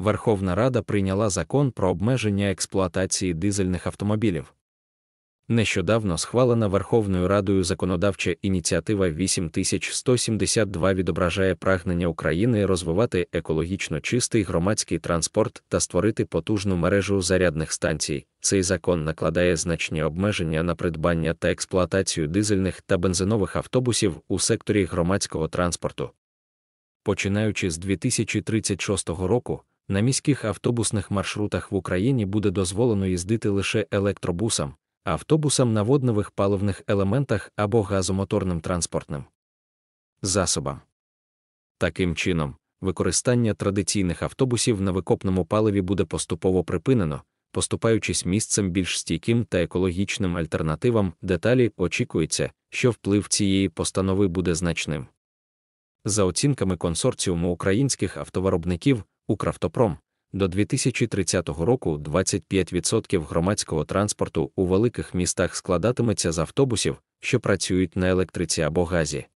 Верховна Рада прийняла закон про обмеження експлуатації дизельних автомобілів. Нещодавно схвалена Верховною Радою законодавча ініціатива 8172 відображає прагнення України розвивати екологічно чистий громадський транспорт та створити потужну мережу зарядних станцій. Цей закон накладає значні обмеження на придбання та експлуатацію дизельних та бензинових автобусів у секторі громадського транспорту. Починаючи з 2036 року на міських автобусних маршрутах в Україні буде дозволено їздити лише електробусам, автобусам на водневих паливних елементах або газомоторним транспортним засобам. Таким чином, використання традиційних автобусів на викопному паливі буде поступово припинено, поступаючись місцем більш стійким та екологічним альтернативам, деталі очікується, що вплив цієї постанови буде значним. За оцінками консорціуму українських автовиробників, Укравтопром до 2030 року 25% громадського транспорту у великих містах складатиметься з автобусів, що працюють на електриці або газі.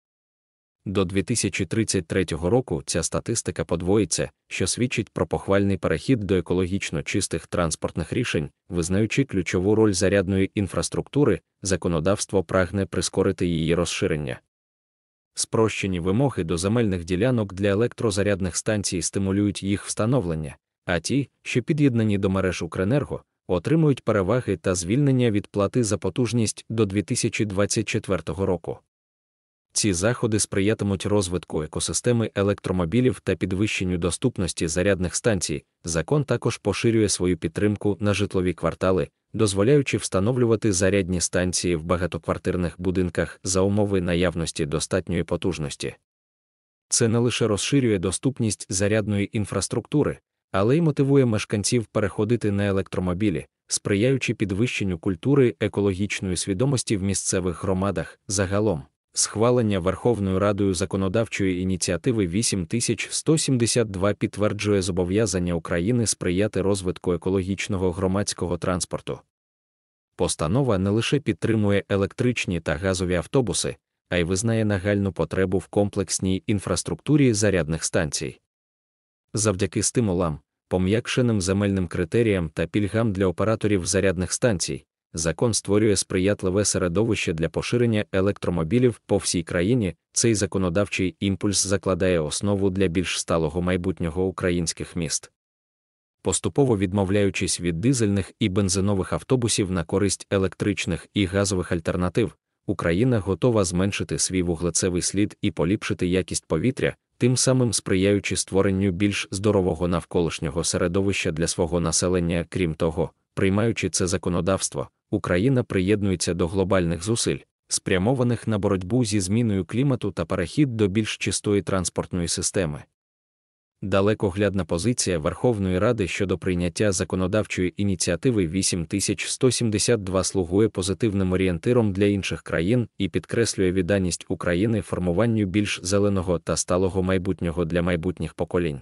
До 2033 року ця статистика подвоїться, що свідчить про похвальний перехід до екологічно чистих транспортних рішень, визнаючи ключову роль зарядної інфраструктури, законодавство прагне прискорити її розширення. Спрощені вимоги до земельних ділянок для електрозарядних станцій стимулюють їх встановлення, а ті, що під'єднані до мереж Укренерго, отримують переваги та звільнення від плати за потужність до 2024 року. Ці заходи сприятимуть розвитку екосистеми електромобілів та підвищенню доступності зарядних станцій. Закон також поширює свою підтримку на житлові квартали дозволяючи встановлювати зарядні станції в багатоквартирних будинках за умови наявності достатньої потужності. Це не лише розширює доступність зарядної інфраструктури, але й мотивує мешканців переходити на електромобілі, сприяючи підвищенню культури екологічної свідомості в місцевих громадах загалом. Схвалення Верховною Радою законодавчої ініціативи 8172 підтверджує зобов'язання України сприяти розвитку екологічного громадського транспорту. Постанова не лише підтримує електричні та газові автобуси, а й визнає нагальну потребу в комплексній інфраструктурі зарядних станцій. Завдяки стимулам, пом'якшеним земельним критеріям та пільгам для операторів зарядних станцій закон створює сприятливе середовище для поширення електромобілів по всій країні. Цей законодавчий імпульс закладає основу для більш сталого майбутнього українських міст. Поступово відмовляючись від дизельних і бензинових автобусів на користь електричних і газових альтернатив, Україна готова зменшити свій вуглецевий слід і поліпшити якість повітря, тим самим сприяючи створенню більш здорового навколишнього середовища для свого населення, крім того, приймаючи це законодавство. Україна приєднується до глобальних зусиль, спрямованих на боротьбу зі зміною клімату та перехід до більш чистої транспортної системи. Далекоглядна позиція Верховної Ради щодо прийняття законодавчої ініціативи 8172 слугує позитивним орієнтиром для інших країн і підкреслює відданість України формуванню більш зеленого та сталого майбутнього для майбутніх поколінь.